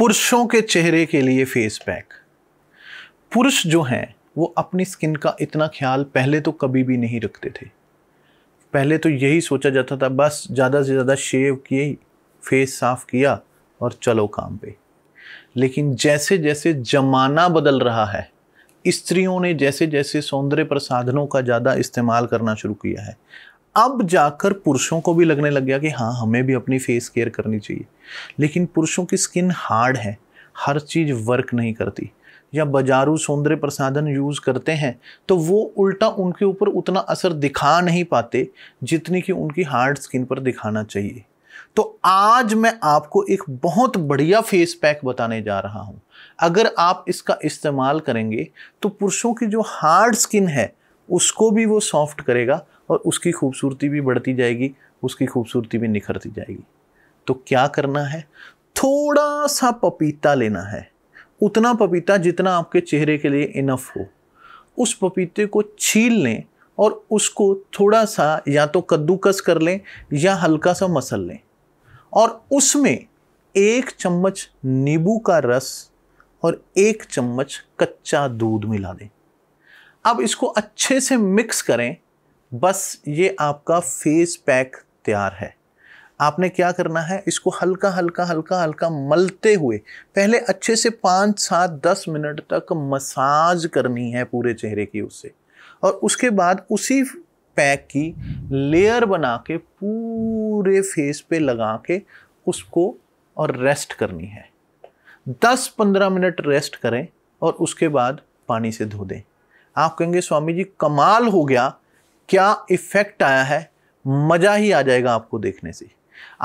पुरुषों के चेहरे के लिए फेस पैक पुरुष जो हैं वो अपनी स्किन का इतना ख्याल पहले तो कभी भी नहीं रखते थे पहले तो यही सोचा जाता था बस ज़्यादा से ज़्यादा शेव किए फेस साफ किया और चलो काम पे लेकिन जैसे जैसे जमाना बदल रहा है स्त्रियों ने जैसे जैसे सौंदर्य प्रसाधनों का ज़्यादा इस्तेमाल करना शुरू किया है अब जाकर पुरुषों को भी लगने लग गया कि हाँ हमें भी अपनी फेस केयर करनी चाहिए लेकिन पुरुषों की स्किन हार्ड है हर चीज़ वर्क नहीं करती या बाजारू सौंदर्य प्रसाधन यूज़ करते हैं तो वो उल्टा उनके ऊपर उतना असर दिखा नहीं पाते जितनी कि उनकी हार्ड स्किन पर दिखाना चाहिए तो आज मैं आपको एक बहुत बढ़िया फेस पैक बताने जा रहा हूँ अगर आप इसका इस्तेमाल करेंगे तो पुरुषों की जो हार्ड स्किन है उसको भी वो सॉफ्ट करेगा और उसकी खूबसूरती भी बढ़ती जाएगी उसकी खूबसूरती भी निखरती जाएगी तो क्या करना है थोड़ा सा पपीता लेना है उतना पपीता जितना आपके चेहरे के लिए इनफ हो उस पपीते को छील लें और उसको थोड़ा सा या तो कद्दूकस कर लें या हल्का सा मसल लें और उसमें एक चम्मच नींबू का रस और एक चम्मच कच्चा दूध मिला दें अब इसको अच्छे से मिक्स करें बस ये आपका फेस पैक तैयार है आपने क्या करना है इसको हल्का हल्का हल्का हल्का मलते हुए पहले अच्छे से पाँच सात दस मिनट तक मसाज करनी है पूरे चेहरे की उससे और उसके बाद उसी पैक की लेयर बना के पूरे फेस पे लगा के उसको और रेस्ट करनी है दस पंद्रह मिनट रेस्ट करें और उसके बाद पानी से धो दें आप कहेंगे स्वामी जी कमाल हो गया क्या इफेक्ट आया है मज़ा ही आ जाएगा आपको देखने से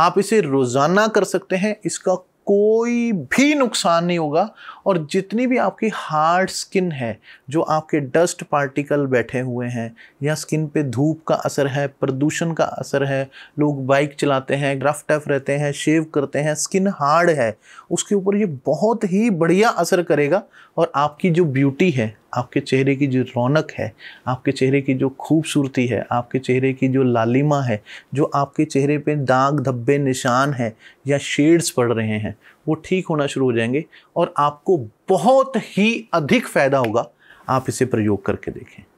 आप इसे रोज़ाना कर सकते हैं इसका कोई भी नुकसान नहीं होगा और जितनी भी आपकी हार्ड स्किन है जो आपके डस्ट पार्टिकल बैठे हुए हैं या स्किन पे धूप का असर है प्रदूषण का असर है लोग बाइक चलाते हैं रफ टफ रहते हैं शेव करते हैं स्किन हार्ड है उसके ऊपर ये बहुत ही बढ़िया असर करेगा और आपकी जो ब्यूटी है आपके चेहरे की जो रौनक है आपके चेहरे की जो खूबसूरती है आपके चेहरे की जो लालिमा है जो आपके चेहरे पे दाग धब्बे निशान है या शेड्स पड़ रहे हैं हैं वो ठीक होना शुरू हो जाएंगे और आपको बहुत ही अधिक फ़ायदा होगा आप इसे प्रयोग करके देखें